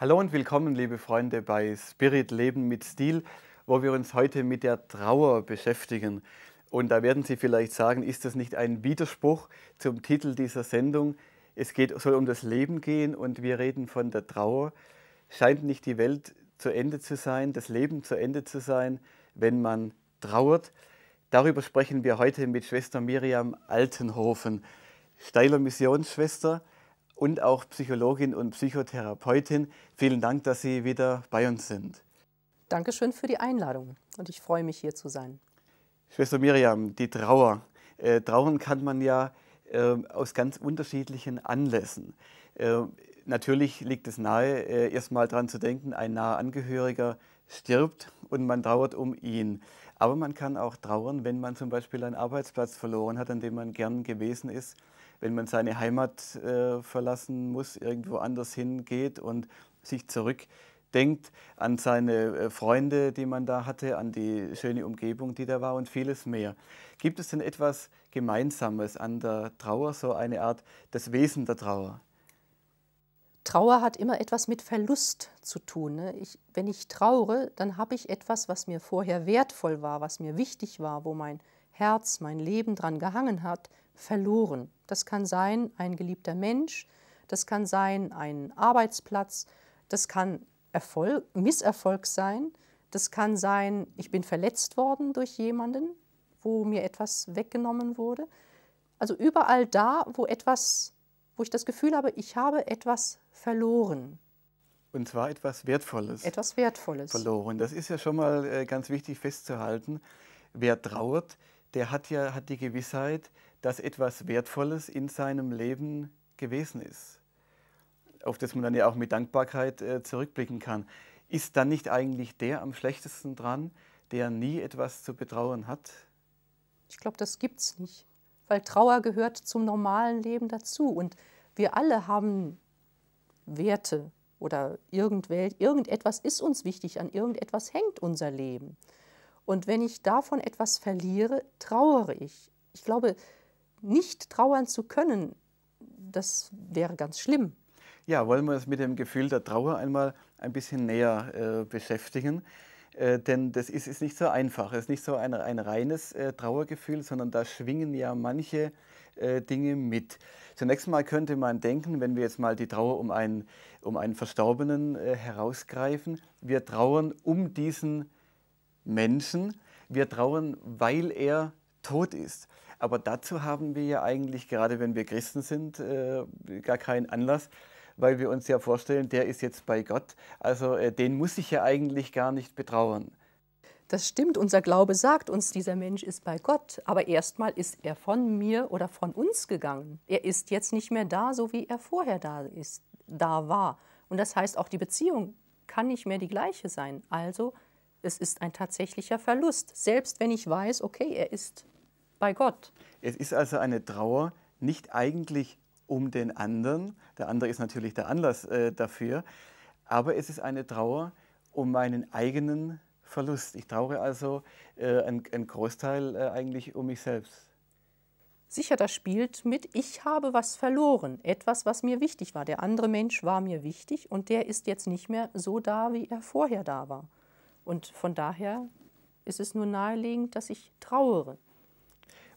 Hallo und willkommen, liebe Freunde, bei Spirit Leben mit Stil, wo wir uns heute mit der Trauer beschäftigen. Und da werden Sie vielleicht sagen, ist das nicht ein Widerspruch zum Titel dieser Sendung? Es geht, soll um das Leben gehen und wir reden von der Trauer. Scheint nicht die Welt zu Ende zu sein, das Leben zu Ende zu sein, wenn man trauert? Darüber sprechen wir heute mit Schwester Miriam Altenhofen, steiler Missionsschwester, und auch Psychologin und Psychotherapeutin. Vielen Dank, dass Sie wieder bei uns sind. Dankeschön für die Einladung und ich freue mich, hier zu sein. Schwester Miriam, die Trauer. Äh, trauern kann man ja äh, aus ganz unterschiedlichen Anlässen. Äh, natürlich liegt es nahe, äh, erstmal daran zu denken, ein naher Angehöriger stirbt und man trauert um ihn. Aber man kann auch trauern, wenn man zum Beispiel einen Arbeitsplatz verloren hat, an dem man gern gewesen ist wenn man seine Heimat äh, verlassen muss, irgendwo anders hingeht und sich zurückdenkt an seine äh, Freunde, die man da hatte, an die schöne Umgebung, die da war und vieles mehr. Gibt es denn etwas Gemeinsames an der Trauer, so eine Art das Wesen der Trauer? Trauer hat immer etwas mit Verlust zu tun. Ne? Ich, wenn ich traure, dann habe ich etwas, was mir vorher wertvoll war, was mir wichtig war, wo mein Herz, mein Leben dran gehangen hat, verloren. Das kann sein ein geliebter Mensch, das kann sein ein Arbeitsplatz, das kann Erfolg, Misserfolg sein, das kann sein, ich bin verletzt worden durch jemanden, wo mir etwas weggenommen wurde. Also überall da, wo etwas, wo ich das Gefühl habe, ich habe etwas verloren. Und zwar etwas Wertvolles. Etwas Wertvolles. Verloren. Das ist ja schon mal äh, ganz wichtig festzuhalten. Wer trauert, der hat ja hat die Gewissheit, dass etwas Wertvolles in seinem Leben gewesen ist, auf das man dann ja auch mit Dankbarkeit äh, zurückblicken kann. Ist dann nicht eigentlich der am schlechtesten dran, der nie etwas zu betrauern hat? Ich glaube, das gibt es nicht, weil Trauer gehört zum normalen Leben dazu und wir alle haben Werte oder irgendwel irgendetwas ist uns wichtig, an irgendetwas hängt unser Leben. Und wenn ich davon etwas verliere, trauere ich. Ich glaube, nicht trauern zu können, das wäre ganz schlimm. Ja, wollen wir uns mit dem Gefühl der Trauer einmal ein bisschen näher äh, beschäftigen. Äh, denn das ist, ist nicht so einfach. Es ist nicht so ein, ein reines äh, Trauergefühl, sondern da schwingen ja manche äh, Dinge mit. Zunächst mal könnte man denken, wenn wir jetzt mal die Trauer um einen, um einen Verstorbenen äh, herausgreifen, wir trauern um diesen Menschen, wir trauern, weil er tot ist. Aber dazu haben wir ja eigentlich, gerade wenn wir Christen sind, äh, gar keinen Anlass, weil wir uns ja vorstellen, der ist jetzt bei Gott. Also äh, den muss ich ja eigentlich gar nicht betrauern. Das stimmt, unser Glaube sagt uns, dieser Mensch ist bei Gott, aber erstmal ist er von mir oder von uns gegangen. Er ist jetzt nicht mehr da, so wie er vorher da ist, da war. Und das heißt, auch die Beziehung kann nicht mehr die gleiche sein. Also, es ist ein tatsächlicher Verlust, selbst wenn ich weiß, okay, er ist bei Gott. Es ist also eine Trauer nicht eigentlich um den anderen, der andere ist natürlich der Anlass äh, dafür, aber es ist eine Trauer um meinen eigenen Verlust. Ich traure also äh, einen Großteil äh, eigentlich um mich selbst. Sicher, das spielt mit, ich habe was verloren, etwas, was mir wichtig war. Der andere Mensch war mir wichtig und der ist jetzt nicht mehr so da, wie er vorher da war. Und von daher ist es nur naheliegend, dass ich trauere.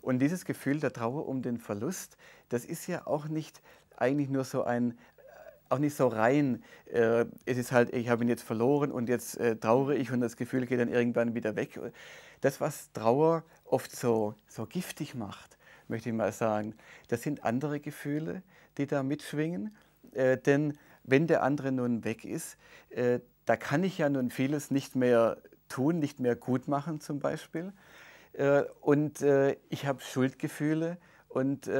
Und dieses Gefühl der Trauer um den Verlust, das ist ja auch nicht eigentlich nur so ein, äh, auch nicht so rein. Äh, es ist halt, ich habe ihn jetzt verloren und jetzt äh, trauere ich und das Gefühl geht dann irgendwann wieder weg. Das, was Trauer oft so, so giftig macht, möchte ich mal sagen, das sind andere Gefühle, die da mitschwingen. Äh, denn wenn der andere nun weg ist, äh, da kann ich ja nun vieles nicht mehr tun, nicht mehr gut machen zum Beispiel äh, und äh, ich habe Schuldgefühle und äh,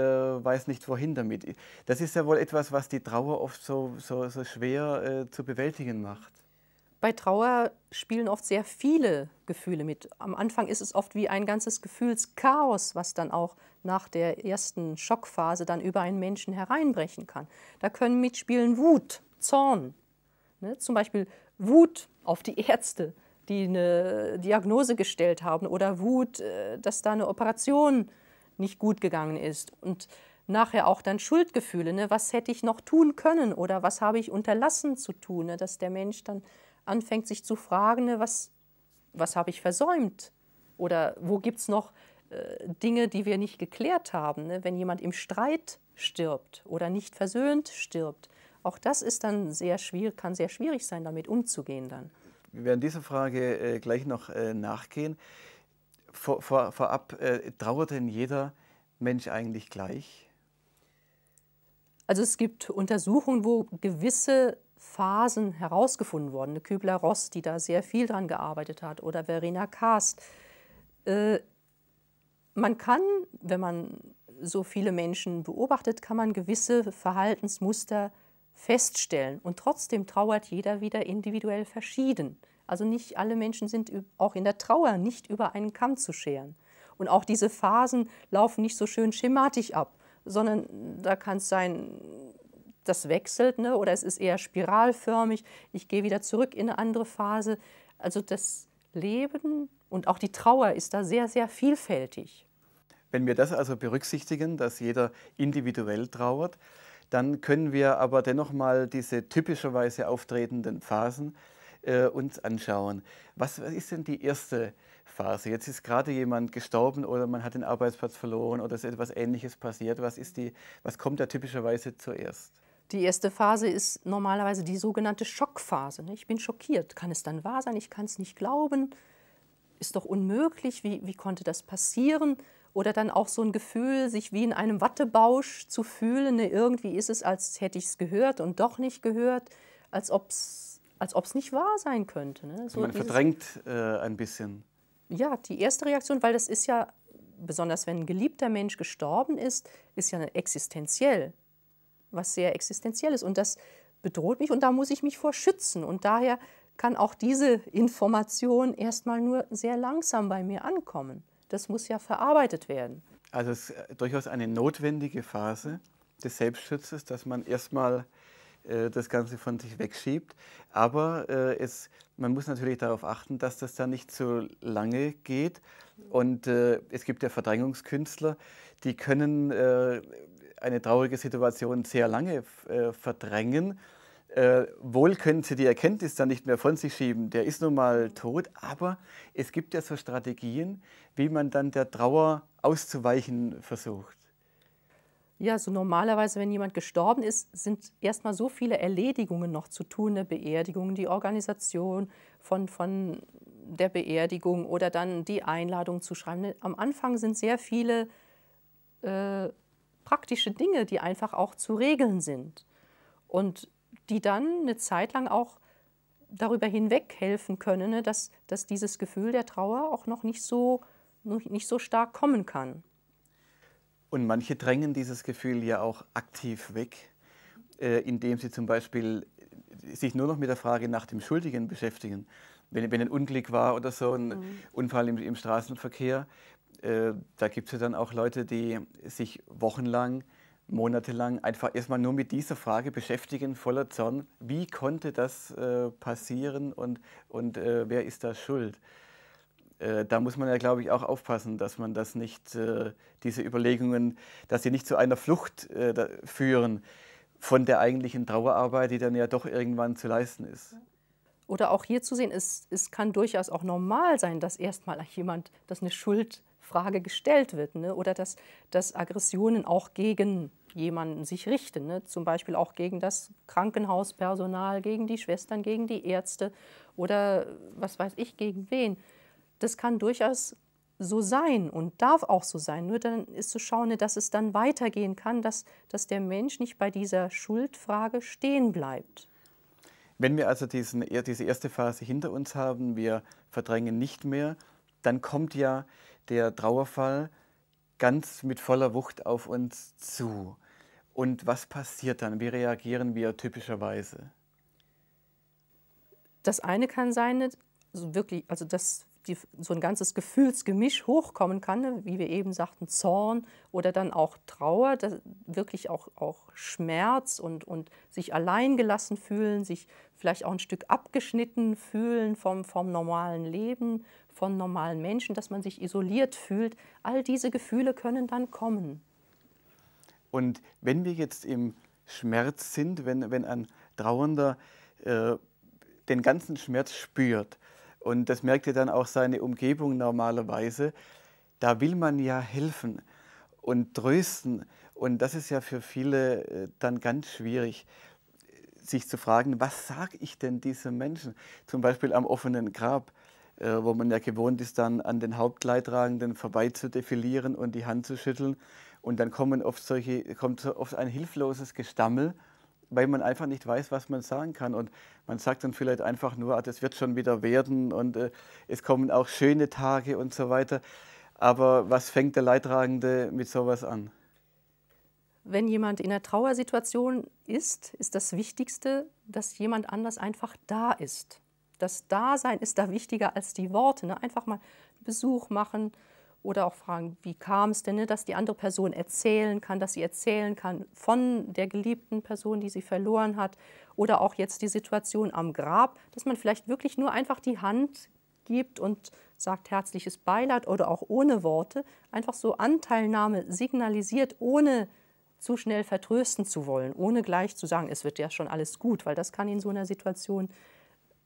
weiß nicht wohin damit. Das ist ja wohl etwas, was die Trauer oft so, so, so schwer äh, zu bewältigen macht. Bei Trauer spielen oft sehr viele Gefühle mit. Am Anfang ist es oft wie ein ganzes Gefühlschaos, was dann auch nach der ersten Schockphase dann über einen Menschen hereinbrechen kann. Da können mitspielen Wut, Zorn, ne? zum Beispiel Wut auf die Ärzte, die eine Diagnose gestellt haben oder Wut, äh, dass da eine Operation nicht gut gegangen ist. Und nachher auch dann Schuldgefühle, ne? was hätte ich noch tun können oder was habe ich unterlassen zu tun, ne? dass der Mensch dann anfängt sich zu fragen, ne? was, was habe ich versäumt oder wo gibt es noch äh, Dinge, die wir nicht geklärt haben, ne? wenn jemand im Streit stirbt oder nicht versöhnt stirbt. Auch das ist dann sehr schwierig, kann sehr schwierig sein, damit umzugehen dann. Wir werden dieser Frage äh, gleich noch äh, nachgehen. Vor, vor, vorab, äh, trauert denn jeder Mensch eigentlich gleich? Also es gibt Untersuchungen, wo gewisse Phasen herausgefunden wurden. Eine Kübler-Ross, die da sehr viel dran gearbeitet hat, oder Verena Kast. Äh, man kann, wenn man so viele Menschen beobachtet, kann man gewisse Verhaltensmuster feststellen. Und trotzdem trauert jeder wieder individuell verschieden. Also nicht alle Menschen sind auch in der Trauer nicht über einen Kamm zu scheren. Und auch diese Phasen laufen nicht so schön schematisch ab, sondern da kann es sein, das wechselt ne? oder es ist eher spiralförmig. Ich gehe wieder zurück in eine andere Phase. Also das Leben und auch die Trauer ist da sehr, sehr vielfältig. Wenn wir das also berücksichtigen, dass jeder individuell trauert, dann können wir aber dennoch mal diese typischerweise auftretenden Phasen äh, uns anschauen. Was, was ist denn die erste Phase? Jetzt ist gerade jemand gestorben oder man hat den Arbeitsplatz verloren oder ist etwas Ähnliches passiert. Was, ist die, was kommt da typischerweise zuerst? Die erste Phase ist normalerweise die sogenannte Schockphase. Ne? Ich bin schockiert. Kann es dann wahr sein? Ich kann es nicht glauben. Ist doch unmöglich. Wie, wie konnte das passieren? Oder dann auch so ein Gefühl, sich wie in einem Wattebausch zu fühlen. Ne, irgendwie ist es, als hätte ich es gehört und doch nicht gehört, als ob es als ob's nicht wahr sein könnte. Ne? So Man verdrängt äh, ein bisschen. Ja, die erste Reaktion, weil das ist ja, besonders wenn ein geliebter Mensch gestorben ist, ist ja existenziell, was sehr existenziell ist. Und das bedroht mich und da muss ich mich vor schützen. Und daher kann auch diese Information erstmal nur sehr langsam bei mir ankommen das muss ja verarbeitet werden. Also es ist äh, durchaus eine notwendige Phase des Selbstschutzes, dass man erstmal äh, das Ganze von sich wegschiebt. Aber äh, es, man muss natürlich darauf achten, dass das dann nicht zu lange geht. Und es gibt ja Verdrängungskünstler, die können eine traurige Situation sehr lange verdrängen äh, wohl können Sie die Erkenntnis dann nicht mehr von sich schieben, der ist nun mal tot, aber es gibt ja so Strategien, wie man dann der Trauer auszuweichen versucht. Ja, so normalerweise, wenn jemand gestorben ist, sind erstmal so viele Erledigungen noch zu tun, eine Beerdigung, die Organisation von, von der Beerdigung oder dann die Einladung zu schreiben. Ne, am Anfang sind sehr viele äh, praktische Dinge, die einfach auch zu regeln sind. Und die dann eine Zeit lang auch darüber hinweg helfen können, ne, dass, dass dieses Gefühl der Trauer auch noch nicht so, noch nicht so stark kommen kann. Und manche drängen dieses Gefühl ja auch aktiv weg, äh, indem sie zum Beispiel äh, sich nur noch mit der Frage nach dem Schuldigen beschäftigen. Wenn, wenn ein Unglück war oder so, ein mhm. Unfall im, im Straßenverkehr, äh, da gibt es ja dann auch Leute, die sich wochenlang monatelang einfach erstmal nur mit dieser Frage beschäftigen, voller Zorn. Wie konnte das äh, passieren und, und äh, wer ist da schuld? Äh, da muss man ja, glaube ich, auch aufpassen, dass man das nicht, äh, diese Überlegungen, dass sie nicht zu einer Flucht äh, führen von der eigentlichen Trauerarbeit, die dann ja doch irgendwann zu leisten ist. Oder auch hier zu sehen, es, es kann durchaus auch normal sein, dass erstmal jemand, dass eine Schuld Frage gestellt wird ne? oder dass, dass Aggressionen auch gegen jemanden sich richten, ne? zum Beispiel auch gegen das Krankenhauspersonal, gegen die Schwestern, gegen die Ärzte oder was weiß ich, gegen wen. Das kann durchaus so sein und darf auch so sein. Nur dann ist zu schauen, ne, dass es dann weitergehen kann, dass, dass der Mensch nicht bei dieser Schuldfrage stehen bleibt. Wenn wir also diesen, diese erste Phase hinter uns haben, wir verdrängen nicht mehr, dann kommt ja der Trauerfall ganz mit voller Wucht auf uns zu. Und was passiert dann? Wie reagieren wir typischerweise? Das eine kann sein, also wirklich, also dass die, so ein ganzes Gefühlsgemisch hochkommen kann, ne? wie wir eben sagten, Zorn oder dann auch Trauer, wirklich auch, auch Schmerz und, und sich alleingelassen fühlen, sich vielleicht auch ein Stück abgeschnitten fühlen vom, vom normalen Leben, von normalen Menschen, dass man sich isoliert fühlt. All diese Gefühle können dann kommen. Und wenn wir jetzt im Schmerz sind, wenn, wenn ein Trauernder äh, den ganzen Schmerz spürt, und das merkt ja dann auch seine Umgebung normalerweise, da will man ja helfen und trösten. Und das ist ja für viele äh, dann ganz schwierig, sich zu fragen, was sage ich denn diesem Menschen? Zum Beispiel am offenen Grab. Äh, wo man ja gewohnt ist, dann an den Hauptleidtragenden vorbei zu defilieren und die Hand zu schütteln. Und dann kommen oft solche, kommt so oft ein hilfloses Gestammel, weil man einfach nicht weiß, was man sagen kann. Und man sagt dann vielleicht einfach nur, ah, das wird schon wieder werden und äh, es kommen auch schöne Tage und so weiter. Aber was fängt der Leidtragende mit sowas an? Wenn jemand in einer Trauersituation ist, ist das Wichtigste, dass jemand anders einfach da ist das Dasein ist da wichtiger als die Worte. Ne? Einfach mal einen Besuch machen oder auch fragen, wie kam es denn, ne? dass die andere Person erzählen kann, dass sie erzählen kann von der geliebten Person, die sie verloren hat oder auch jetzt die Situation am Grab, dass man vielleicht wirklich nur einfach die Hand gibt und sagt herzliches Beileid oder auch ohne Worte, einfach so Anteilnahme signalisiert, ohne zu schnell vertrösten zu wollen, ohne gleich zu sagen, es wird ja schon alles gut, weil das kann in so einer Situation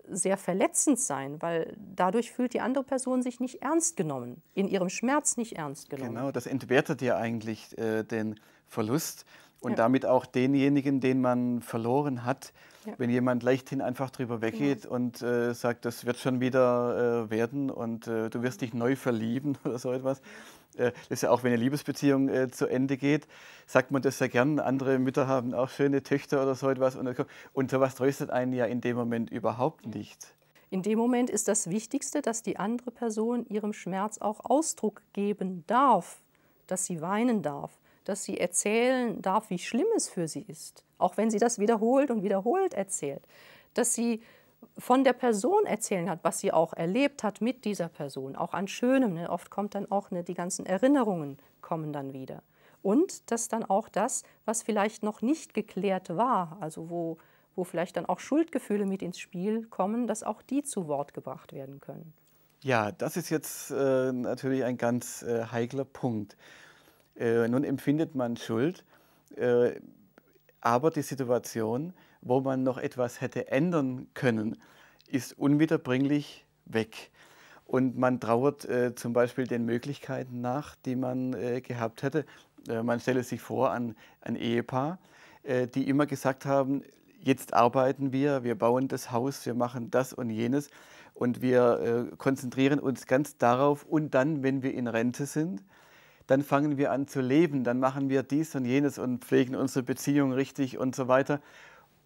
sehr verletzend sein, weil dadurch fühlt die andere Person sich nicht ernst genommen, in ihrem Schmerz nicht ernst genommen. Genau, das entwertet ja eigentlich äh, den Verlust und ja. damit auch denjenigen, den man verloren hat, ja. wenn jemand leichthin einfach drüber genau. weggeht genau. und äh, sagt, das wird schon wieder äh, werden und äh, du wirst dich neu verlieben oder so etwas, äh, das ist ja auch, wenn eine Liebesbeziehung äh, zu Ende geht, sagt man das ja gern. Andere Mütter haben auch schöne Töchter oder so etwas. Und, und sowas tröstet einen ja in dem Moment überhaupt nicht. In dem Moment ist das Wichtigste, dass die andere Person ihrem Schmerz auch Ausdruck geben darf, dass sie weinen darf, dass sie erzählen darf, wie schlimm es für sie ist, auch wenn sie das wiederholt und wiederholt erzählt, dass sie von der Person erzählen hat, was sie auch erlebt hat mit dieser Person, auch an Schönem. Ne? Oft kommt dann auch ne, die ganzen Erinnerungen kommen dann wieder. Und dass dann auch das, was vielleicht noch nicht geklärt war, also wo, wo vielleicht dann auch Schuldgefühle mit ins Spiel kommen, dass auch die zu Wort gebracht werden können. Ja, das ist jetzt äh, natürlich ein ganz äh, heikler Punkt. Äh, nun empfindet man Schuld, äh, aber die Situation wo man noch etwas hätte ändern können, ist unwiederbringlich weg. Und man trauert äh, zum Beispiel den Möglichkeiten nach, die man äh, gehabt hätte. Äh, man stelle sich vor an ein Ehepaar, äh, die immer gesagt haben, jetzt arbeiten wir, wir bauen das Haus, wir machen das und jenes und wir äh, konzentrieren uns ganz darauf und dann, wenn wir in Rente sind, dann fangen wir an zu leben, dann machen wir dies und jenes und pflegen unsere Beziehung richtig und so weiter.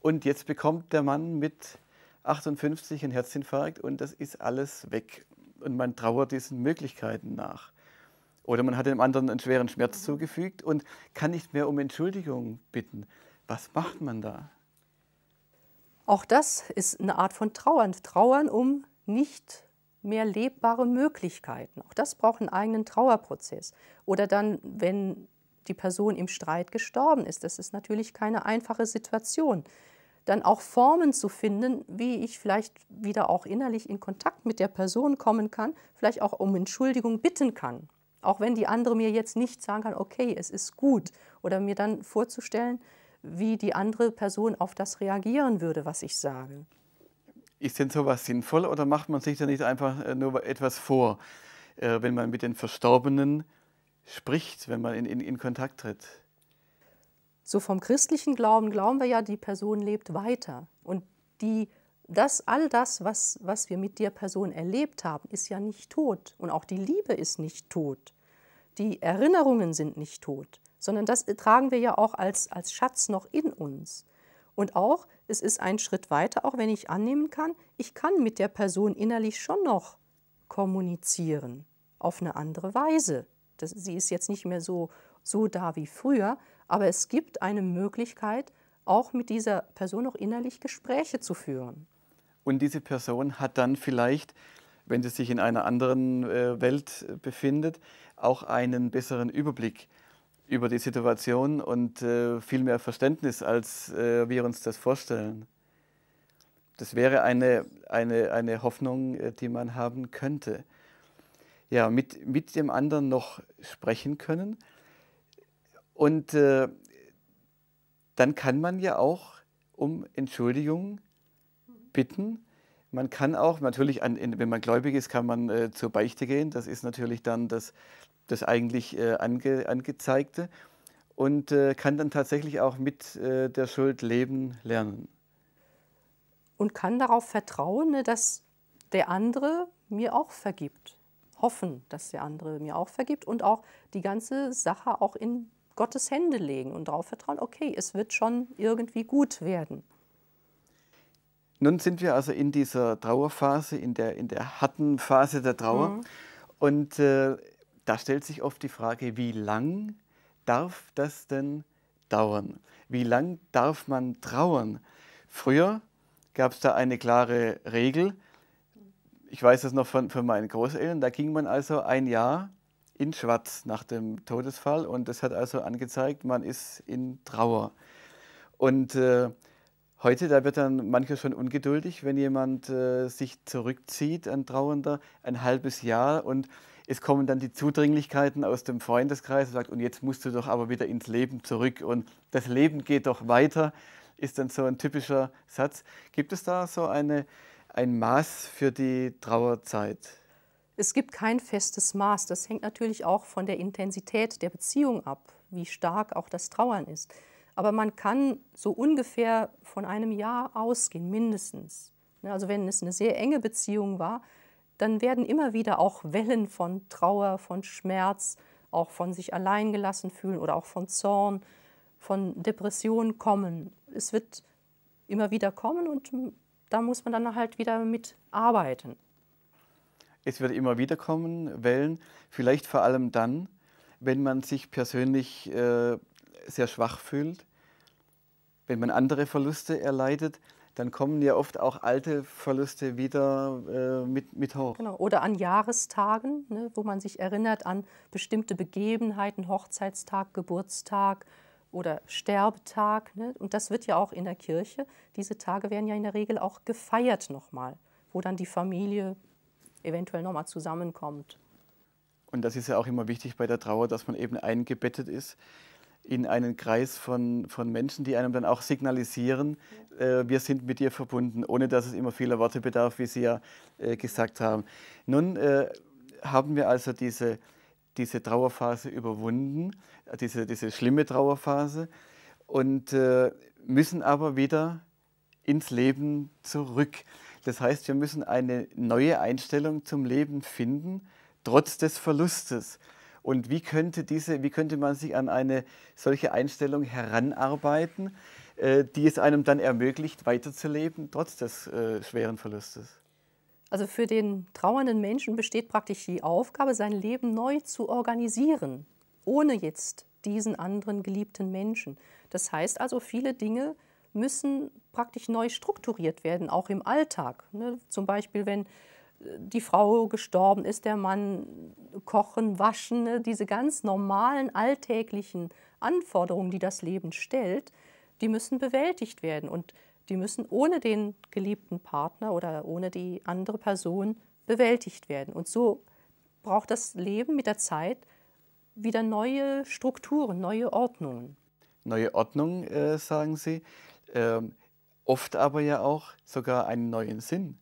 Und jetzt bekommt der Mann mit 58 einen Herzinfarkt und das ist alles weg. Und man trauert diesen Möglichkeiten nach. Oder man hat dem anderen einen schweren Schmerz mhm. zugefügt und kann nicht mehr um Entschuldigung bitten. Was macht man da? Auch das ist eine Art von Trauern. Trauern um nicht mehr lebbare Möglichkeiten. Auch das braucht einen eigenen Trauerprozess. Oder dann, wenn die Person im Streit gestorben ist. Das ist natürlich keine einfache Situation. Dann auch Formen zu finden, wie ich vielleicht wieder auch innerlich in Kontakt mit der Person kommen kann, vielleicht auch um Entschuldigung bitten kann. Auch wenn die andere mir jetzt nicht sagen kann, okay, es ist gut. Oder mir dann vorzustellen, wie die andere Person auf das reagieren würde, was ich sage. Ist denn sowas sinnvoll oder macht man sich da nicht einfach äh, nur etwas vor, äh, wenn man mit den Verstorbenen spricht, wenn man in, in, in Kontakt tritt. So vom christlichen Glauben glauben wir ja, die Person lebt weiter. Und die, das, all das, was, was wir mit der Person erlebt haben, ist ja nicht tot. Und auch die Liebe ist nicht tot. Die Erinnerungen sind nicht tot, sondern das tragen wir ja auch als, als Schatz noch in uns. Und auch, es ist ein Schritt weiter, auch wenn ich annehmen kann, ich kann mit der Person innerlich schon noch kommunizieren, auf eine andere Weise. Das, sie ist jetzt nicht mehr so, so da wie früher, aber es gibt eine Möglichkeit, auch mit dieser Person auch innerlich Gespräche zu führen. Und diese Person hat dann vielleicht, wenn sie sich in einer anderen äh, Welt befindet, auch einen besseren Überblick über die Situation und äh, viel mehr Verständnis, als äh, wir uns das vorstellen. Das wäre eine, eine, eine Hoffnung, die man haben könnte ja, mit, mit dem anderen noch sprechen können. Und äh, dann kann man ja auch um Entschuldigung bitten. Man kann auch, natürlich, an, wenn man gläubig ist, kann man äh, zur Beichte gehen. Das ist natürlich dann das, das eigentlich äh, ange, angezeigte. Und äh, kann dann tatsächlich auch mit äh, der Schuld leben lernen. Und kann darauf vertrauen, ne, dass der andere mir auch vergibt hoffen, dass der andere mir auch vergibt und auch die ganze Sache auch in Gottes Hände legen und darauf vertrauen, okay, es wird schon irgendwie gut werden. Nun sind wir also in dieser Trauerphase, in der, in der harten Phase der Trauer. Mhm. Und äh, da stellt sich oft die Frage, wie lang darf das denn dauern? Wie lang darf man trauern? Früher gab es da eine klare Regel, ich weiß es noch von, von meinen Großeltern, da ging man also ein Jahr in Schwarz nach dem Todesfall und das hat also angezeigt, man ist in Trauer. Und äh, heute, da wird dann mancher schon ungeduldig, wenn jemand äh, sich zurückzieht, ein Trauernder, ein halbes Jahr und es kommen dann die Zudringlichkeiten aus dem Freundeskreis und sagt, und jetzt musst du doch aber wieder ins Leben zurück und das Leben geht doch weiter, ist dann so ein typischer Satz. Gibt es da so eine ein Maß für die Trauerzeit? Es gibt kein festes Maß. Das hängt natürlich auch von der Intensität der Beziehung ab, wie stark auch das Trauern ist. Aber man kann so ungefähr von einem Jahr ausgehen, mindestens. Ne, also wenn es eine sehr enge Beziehung war, dann werden immer wieder auch Wellen von Trauer, von Schmerz, auch von sich allein gelassen fühlen oder auch von Zorn, von Depressionen kommen. Es wird immer wieder kommen und da muss man dann halt wieder mit arbeiten. Es wird immer wieder kommen, Wellen, vielleicht vor allem dann, wenn man sich persönlich äh, sehr schwach fühlt, wenn man andere Verluste erleidet, dann kommen ja oft auch alte Verluste wieder äh, mit, mit hoch. Genau. Oder an Jahrestagen, ne, wo man sich erinnert an bestimmte Begebenheiten, Hochzeitstag, Geburtstag, oder Sterbetag. Ne? Und das wird ja auch in der Kirche, diese Tage werden ja in der Regel auch gefeiert nochmal, wo dann die Familie eventuell nochmal zusammenkommt. Und das ist ja auch immer wichtig bei der Trauer, dass man eben eingebettet ist in einen Kreis von, von Menschen, die einem dann auch signalisieren, äh, wir sind mit dir verbunden, ohne dass es immer vieler Worte bedarf, wie Sie ja äh, gesagt haben. Nun äh, haben wir also diese diese Trauerphase überwunden, äh, diese, diese schlimme Trauerphase, und äh, müssen aber wieder ins Leben zurück. Das heißt, wir müssen eine neue Einstellung zum Leben finden, trotz des Verlustes. Und wie könnte, diese, wie könnte man sich an eine solche Einstellung heranarbeiten, äh, die es einem dann ermöglicht, weiterzuleben, trotz des äh, schweren Verlustes? Also für den trauernden Menschen besteht praktisch die Aufgabe, sein Leben neu zu organisieren, ohne jetzt diesen anderen geliebten Menschen. Das heißt also, viele Dinge müssen praktisch neu strukturiert werden, auch im Alltag. Ne? Zum Beispiel, wenn äh, die Frau gestorben ist, der Mann kochen, waschen, ne? diese ganz normalen alltäglichen Anforderungen, die das Leben stellt, die müssen bewältigt werden. Und die müssen ohne den geliebten Partner oder ohne die andere Person bewältigt werden. Und so braucht das Leben mit der Zeit wieder neue Strukturen, neue Ordnungen. Neue Ordnung, äh, sagen Sie. Ähm, oft aber ja auch sogar einen neuen Sinn.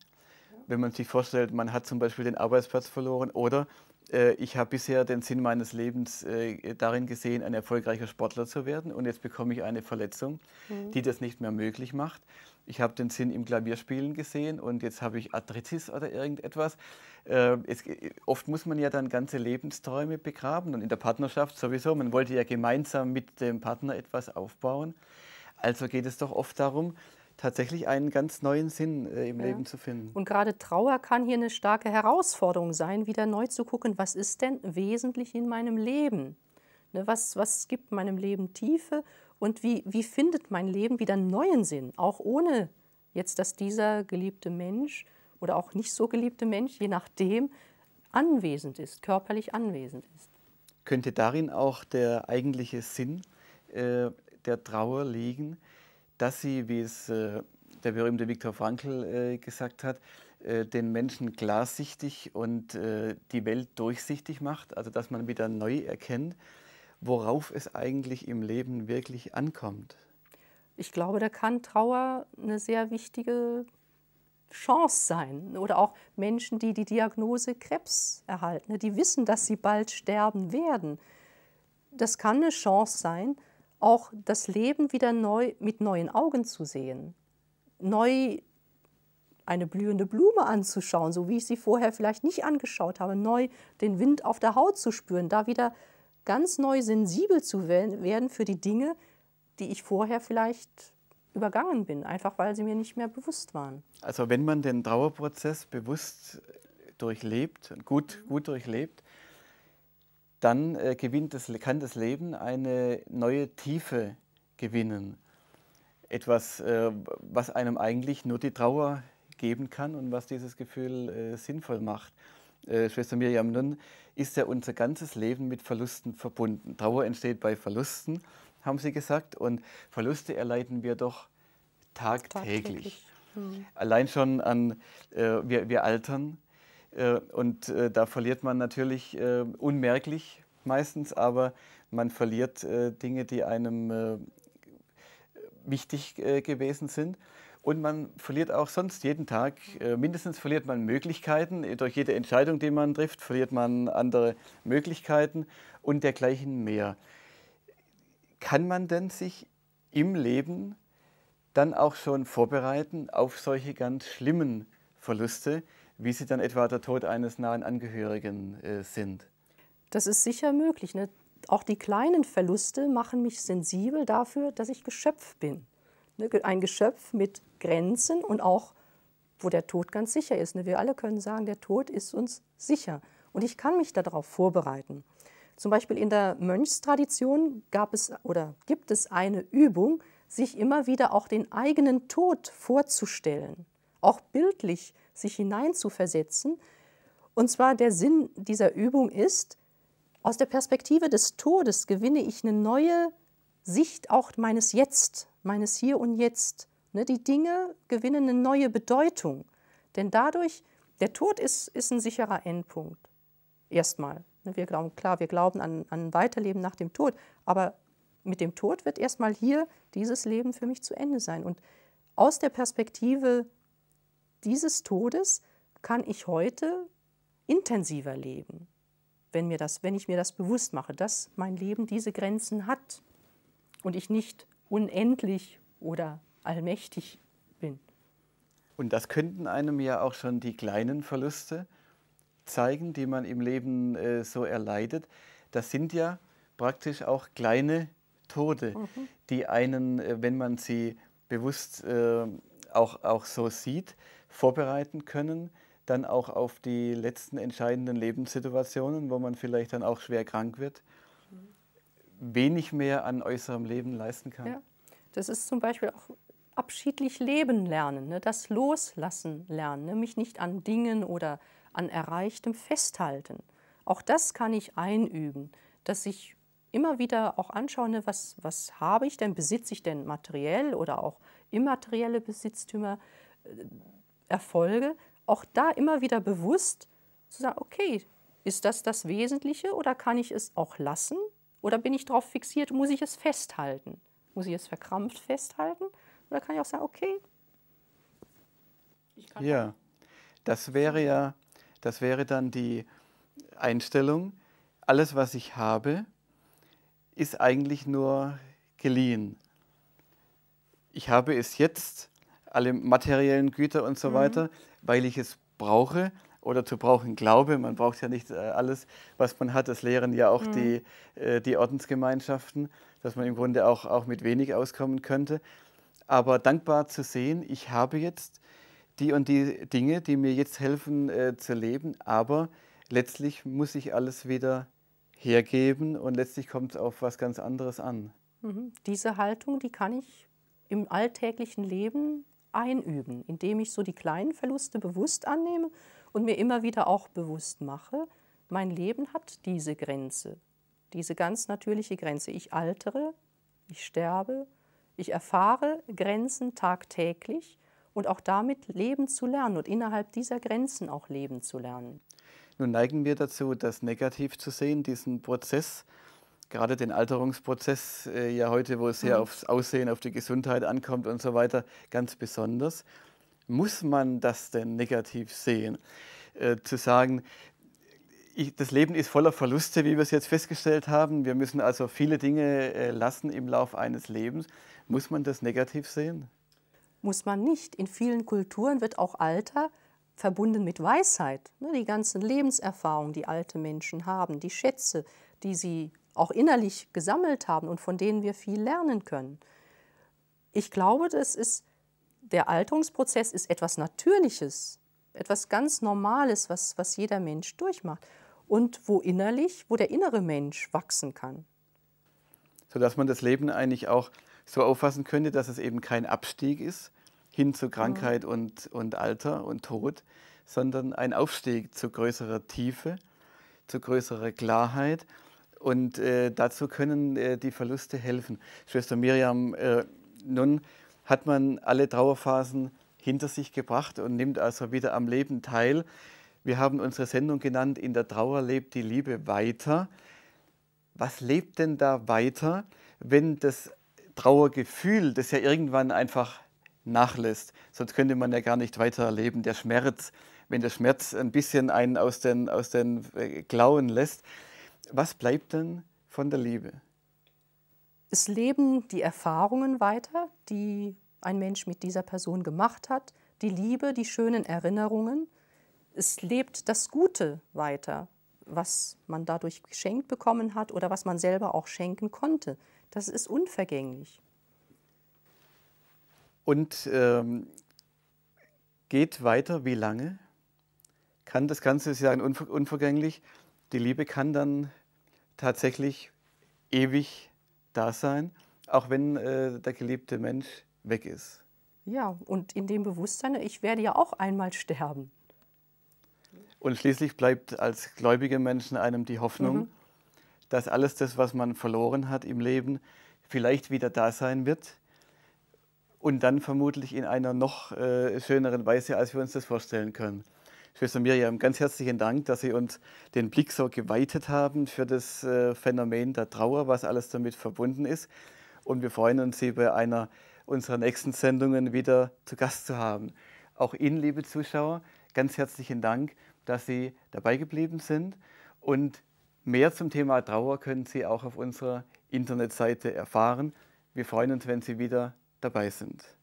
Wenn man sich vorstellt, man hat zum Beispiel den Arbeitsplatz verloren oder äh, ich habe bisher den Sinn meines Lebens äh, darin gesehen, ein erfolgreicher Sportler zu werden und jetzt bekomme ich eine Verletzung, mhm. die das nicht mehr möglich macht. Ich habe den Sinn im Klavierspielen gesehen und jetzt habe ich Arthritis oder irgendetwas. Ähm, es, äh, oft muss man ja dann ganze Lebensträume begraben und in der Partnerschaft sowieso. Man wollte ja gemeinsam mit dem Partner etwas aufbauen. Also geht es doch oft darum, tatsächlich einen ganz neuen Sinn äh, im ja. Leben zu finden. Und gerade Trauer kann hier eine starke Herausforderung sein, wieder neu zu gucken, was ist denn wesentlich in meinem Leben? Ne, was, was gibt meinem Leben Tiefe und wie, wie findet mein Leben wieder einen neuen Sinn, auch ohne jetzt, dass dieser geliebte Mensch oder auch nicht so geliebte Mensch, je nachdem, anwesend ist, körperlich anwesend ist. Könnte darin auch der eigentliche Sinn äh, der Trauer liegen, dass sie, wie es äh, der berühmte Viktor Frankl äh, gesagt hat, äh, den Menschen klarsichtig und die Welt durchsichtig macht, also dass man wieder neu erkennt, worauf es eigentlich im Leben wirklich ankommt. Ich glaube, da kann Trauer eine sehr wichtige Chance sein. Oder auch Menschen, die die Diagnose Krebs erhalten, ne, die wissen, dass sie bald sterben werden. Das kann eine Chance sein, auch das Leben wieder neu mit neuen Augen zu sehen, neu eine blühende Blume anzuschauen, so wie ich sie vorher vielleicht nicht angeschaut habe, neu den Wind auf der Haut zu spüren, da wieder ganz neu sensibel zu werden für die Dinge, die ich vorher vielleicht übergangen bin, einfach weil sie mir nicht mehr bewusst waren. Also wenn man den Trauerprozess bewusst durchlebt, gut, gut durchlebt, dann äh, gewinnt das, kann das Leben eine neue Tiefe gewinnen. Etwas, äh, was einem eigentlich nur die Trauer geben kann und was dieses Gefühl äh, sinnvoll macht. Äh, Schwester Miriam Nun, ist ja unser ganzes Leben mit Verlusten verbunden. Trauer entsteht bei Verlusten, haben Sie gesagt, und Verluste erleiden wir doch tagtäglich. tagtäglich. Mhm. Allein schon an, äh, wir, wir altern, äh, und äh, da verliert man natürlich äh, unmerklich meistens, aber man verliert Dinge, die einem wichtig gewesen sind. Und man verliert auch sonst jeden Tag, mindestens verliert man Möglichkeiten. Durch jede Entscheidung, die man trifft, verliert man andere Möglichkeiten und dergleichen mehr. Kann man denn sich im Leben dann auch schon vorbereiten auf solche ganz schlimmen Verluste, wie sie dann etwa der Tod eines nahen Angehörigen äh, sind. Das ist sicher möglich. Ne? Auch die kleinen Verluste machen mich sensibel dafür, dass ich Geschöpf bin. Ne? Ein Geschöpf mit Grenzen und auch, wo der Tod ganz sicher ist. Ne? Wir alle können sagen, der Tod ist uns sicher. Und ich kann mich darauf vorbereiten. Zum Beispiel in der Mönchstradition gab es oder gibt es eine Übung, sich immer wieder auch den eigenen Tod vorzustellen, auch bildlich sich hineinzuversetzen. Und zwar der Sinn dieser Übung ist, aus der Perspektive des Todes gewinne ich eine neue Sicht auch meines Jetzt, meines Hier und Jetzt. Ne, die Dinge gewinnen eine neue Bedeutung. Denn dadurch, der Tod ist, ist ein sicherer Endpunkt. Erstmal. Ne, wir glauben, klar, wir glauben an, an Weiterleben nach dem Tod. Aber mit dem Tod wird erstmal hier dieses Leben für mich zu Ende sein. Und aus der Perspektive dieses Todes kann ich heute intensiver leben, wenn, mir das, wenn ich mir das bewusst mache, dass mein Leben diese Grenzen hat und ich nicht unendlich oder allmächtig bin. Und das könnten einem ja auch schon die kleinen Verluste zeigen, die man im Leben äh, so erleidet. Das sind ja praktisch auch kleine Tode, mhm. die einen, äh, wenn man sie bewusst äh, auch, auch so sieht, vorbereiten können, dann auch auf die letzten entscheidenden Lebenssituationen, wo man vielleicht dann auch schwer krank wird, wenig mehr an äußerem Leben leisten kann. Ja, das ist zum Beispiel auch abschiedlich leben lernen, ne? das Loslassen lernen, ne? mich nicht an Dingen oder an Erreichtem festhalten. Auch das kann ich einüben, dass ich immer wieder auch anschaue, ne? was, was habe ich denn, besitze ich denn materiell oder auch immaterielle Besitztümer äh, Erfolge auch da immer wieder bewusst zu sagen, okay, ist das das Wesentliche oder kann ich es auch lassen? Oder bin ich darauf fixiert, muss ich es festhalten? Muss ich es verkrampft festhalten? Oder kann ich auch sagen, okay? ja, das wäre ja, das wäre dann die Einstellung, alles, was ich habe, ist eigentlich nur geliehen. Ich habe es jetzt alle materiellen Güter und so mhm. weiter, weil ich es brauche oder zu brauchen glaube. Man braucht ja nicht äh, alles, was man hat. Das lehren ja auch mhm. die, äh, die Ordensgemeinschaften, dass man im Grunde auch, auch mit wenig auskommen könnte. Aber dankbar zu sehen, ich habe jetzt die und die Dinge, die mir jetzt helfen äh, zu leben, aber letztlich muss ich alles wieder hergeben und letztlich kommt es auf was ganz anderes an. Mhm. Diese Haltung, die kann ich im alltäglichen Leben einüben, indem ich so die kleinen Verluste bewusst annehme und mir immer wieder auch bewusst mache, mein Leben hat diese Grenze, diese ganz natürliche Grenze. Ich altere, ich sterbe, ich erfahre Grenzen tagtäglich und auch damit leben zu lernen und innerhalb dieser Grenzen auch leben zu lernen. Nun neigen wir dazu, das negativ zu sehen, diesen Prozess gerade den Alterungsprozess äh, ja heute, wo es sehr mhm. aufs Aussehen, auf die Gesundheit ankommt und so weiter, ganz besonders. Muss man das denn negativ sehen? Äh, zu sagen, ich, das Leben ist voller Verluste, wie wir es jetzt festgestellt haben. Wir müssen also viele Dinge äh, lassen im Laufe eines Lebens. Muss man das negativ sehen? Muss man nicht. In vielen Kulturen wird auch Alter verbunden mit Weisheit. Ne? Die ganzen Lebenserfahrungen, die alte Menschen haben, die Schätze, die sie auch innerlich gesammelt haben und von denen wir viel lernen können. Ich glaube, das ist, der Alterungsprozess ist etwas Natürliches, etwas ganz Normales, was, was jeder Mensch durchmacht und wo innerlich, wo der innere Mensch wachsen kann. Sodass man das Leben eigentlich auch so auffassen könnte, dass es eben kein Abstieg ist hin zu Krankheit mhm. und, und Alter und Tod, sondern ein Aufstieg zu größerer Tiefe, zu größerer Klarheit und äh, dazu können äh, die Verluste helfen. Schwester Miriam, äh, nun hat man alle Trauerphasen hinter sich gebracht und nimmt also wieder am Leben teil. Wir haben unsere Sendung genannt, in der Trauer lebt die Liebe weiter. Was lebt denn da weiter, wenn das Trauergefühl, das ja irgendwann einfach nachlässt? Sonst könnte man ja gar nicht weiterleben. Der Schmerz, wenn der Schmerz ein bisschen einen aus den, aus den äh, Klauen lässt, was bleibt denn von der Liebe? Es leben die Erfahrungen weiter, die ein Mensch mit dieser Person gemacht hat, die Liebe, die schönen Erinnerungen. Es lebt das Gute weiter, was man dadurch geschenkt bekommen hat oder was man selber auch schenken konnte. Das ist unvergänglich. Und ähm, geht weiter, wie lange? Kann das Ganze ist ja unver unvergänglich. Die Liebe kann dann tatsächlich ewig da sein, auch wenn äh, der geliebte Mensch weg ist. Ja, und in dem Bewusstsein, ich werde ja auch einmal sterben. Und schließlich bleibt als gläubige Menschen einem die Hoffnung, mhm. dass alles das, was man verloren hat im Leben, vielleicht wieder da sein wird und dann vermutlich in einer noch äh, schöneren Weise, als wir uns das vorstellen können. Schwester Miriam, ganz herzlichen Dank, dass Sie uns den Blick so geweitet haben für das äh, Phänomen der Trauer, was alles damit verbunden ist. Und wir freuen uns, Sie bei einer unserer nächsten Sendungen wieder zu Gast zu haben. Auch Ihnen, liebe Zuschauer, ganz herzlichen Dank, dass Sie dabei geblieben sind. Und mehr zum Thema Trauer können Sie auch auf unserer Internetseite erfahren. Wir freuen uns, wenn Sie wieder dabei sind.